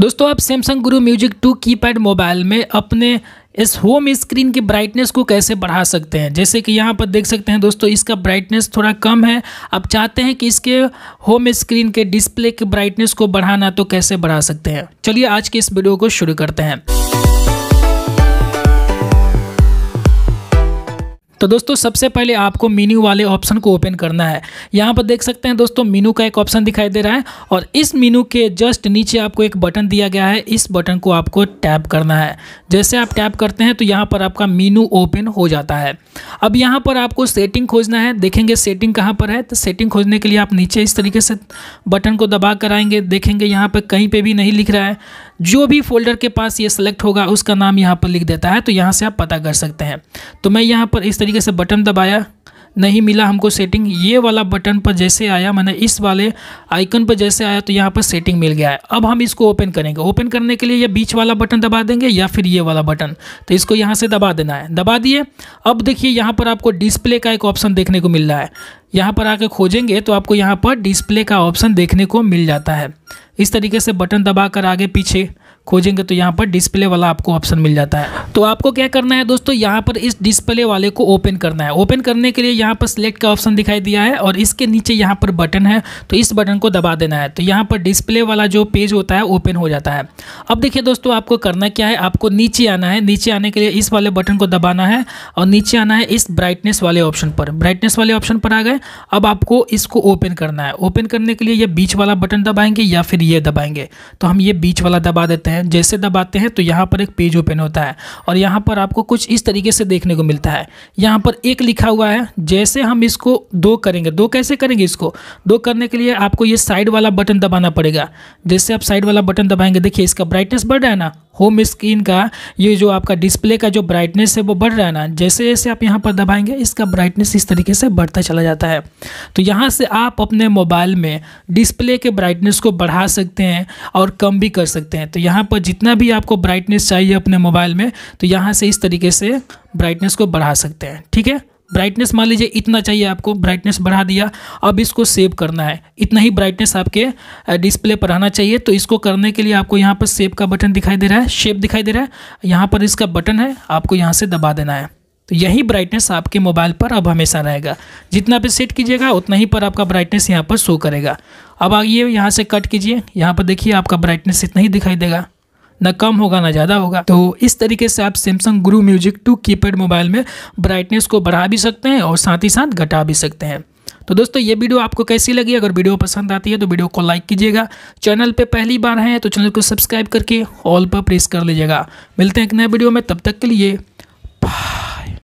दोस्तों आप सैमसंग गुरु म्यूजिक टू कीपैड मोबाइल में अपने इस होम स्क्रीन की ब्राइटनेस को कैसे बढ़ा सकते हैं जैसे कि यहाँ पर देख सकते हैं दोस्तों इसका ब्राइटनेस थोड़ा कम है आप चाहते हैं कि इसके होम स्क्रीन के डिस्प्ले की ब्राइटनेस को बढ़ाना तो कैसे बढ़ा सकते हैं चलिए आज के इस वीडियो को शुरू करते हैं तो दोस्तों सबसे पहले आपको मीनू वाले ऑप्शन को ओपन करना है यहाँ पर देख सकते हैं दोस्तों मीनू का एक ऑप्शन दिखाई दे रहा है और इस मीनू के जस्ट नीचे आपको एक बटन दिया गया है इस बटन को आपको टैप करना है जैसे आप टैप करते हैं तो यहाँ पर आपका मीनू ओपन हो जाता है अब यहाँ पर आपको सेटिंग खोजना है देखेंगे सेटिंग कहाँ पर है तो सेटिंग खोजने के लिए आप नीचे इस तरीके से बटन को दबा कर आएंगे देखेंगे यहाँ पर कहीं पर भी नहीं लिख रहा है जो भी फोल्डर के पास ये सेलेक्ट होगा उसका नाम यहाँ पर लिख देता है तो यहाँ से आप पता कर सकते हैं तो मैं यहाँ पर इस तरीके से बटन दबाया नहीं मिला हमको सेटिंग ये वाला बटन पर जैसे आया मैंने इस वाले आइकन पर जैसे आया तो यहाँ पर सेटिंग मिल गया है अब हम इसको ओपन करेंगे ओपन करने के लिए या बीच वाला बटन दबा देंगे या फिर ये वाला बटन तो इसको यहाँ से दबा देना है दबा दिए अब देखिए यहाँ पर आपको डिस्प्ले का एक ऑप्शन देखने को मिल रहा है यहाँ पर आके खोजेंगे तो आपको यहाँ पर डिस्प्ले का ऑप्शन देखने को मिल जाता है इस तरीके से बटन दबा आगे पीछे खोजेंगे तो यहाँ पर डिस्प्ले वाला आपको ऑप्शन मिल जाता है तो आपको क्या करना है दोस्तों यहाँ पर इस डिस्प्ले वाले को ओपन करना है ओपन करने के लिए यहाँ पर सिलेक्ट का ऑप्शन दिखाई दिया है और इसके नीचे यहाँ पर बटन है तो इस बटन को दबा देना है तो यहाँ पर डिस्प्ले वाला जो पेज होता है ओपन हो जाता है अब देखिए दोस्तों आपको करना क्या है आपको नीचे आना है नीचे आने के लिए इस वाले बटन को दबाना है और नीचे आना है इस ब्राइटनेस वाले ऑप्शन पर ब्राइटनेस वाले ऑप्शन पर आ गए अब आपको इसको ओपन करना है ओपन करने के लिए यह बीच वाला बटन दबाएंगे या फिर ये दबाएंगे तो हम ये बीच वाला दबा देते हैं हैं जैसे दबाते हैं तो यहाँ पर एक पेज ओपन होता है और यहाँ पर आपको कुछ इस तरीके से देखने को मिलता है यहाँ पर एक लिखा हुआ है जैसे हम इसको दो करेंगे दो कैसे करेंगे इसको दो करने के लिए आपको ये साइड वाला बटन दबाना पड़ेगा जैसे आप साइड वाला बटन दबाएंगे देखिए इसका ब्राइटनेस बढ़ रहा है ना होम स्क्रीन का ये जो आपका डिस्प्ले का जो ब्राइटनेस है वो बढ़ रहा है ना जैसे जैसे आप यहाँ पर दबाएंगे इसका ब्राइटनेस इस तरीके से बढ़ता चला जाता है तो यहाँ से आप अपने मोबाइल में डिस्प्ले के ब्राइटनेस को बढ़ा सकते हैं और कम भी कर सकते हैं तो यहाँ पर जितना भी आपको ब्राइटनेस चाहिए अपने मोबाइल में तो यहाँ से इस तरीके से ब्राइटनेस को बढ़ा सकते हैं ठीक है ब्राइटनेस मान लीजिए इतना चाहिए आपको ब्राइटनेस बढ़ा दिया अब इसको सेव करना है इतना ही ब्राइटनेस आपके डिस्प्ले पर आना चाहिए तो इसको करने के लिए आपको यहाँ पर सेव का बटन दिखाई दे रहा है शेप दिखाई दे रहा है यहाँ पर इसका बटन है आपको यहाँ से दबा देना है तो यही ब्राइटनेस आपके मोबाइल पर अब हमेशा रहेगा जितना पे सेट कीजिएगा उतना ही पर आपका ब्राइटनेस यहाँ पर शो करेगा अब आइए यहाँ से कट कीजिए यहाँ पर देखिए आपका ब्राइटनेस इतना ही दिखाई देगा ना कम होगा ना ज़्यादा होगा तो इस तरीके से आप Samsung Guru music two keypad mobile में ब्राइटनेस को बढ़ा भी सकते हैं और साथ ही साथ घटा भी सकते हैं तो दोस्तों ये वीडियो आपको कैसी लगी अगर वीडियो पसंद आती है तो वीडियो को लाइक कीजिएगा चैनल पे पहली बार हैं तो चैनल को सब्सक्राइब करके ऑल पर प्रेस कर लीजिएगा मिलते हैं एक नए वीडियो में तब तक के लिए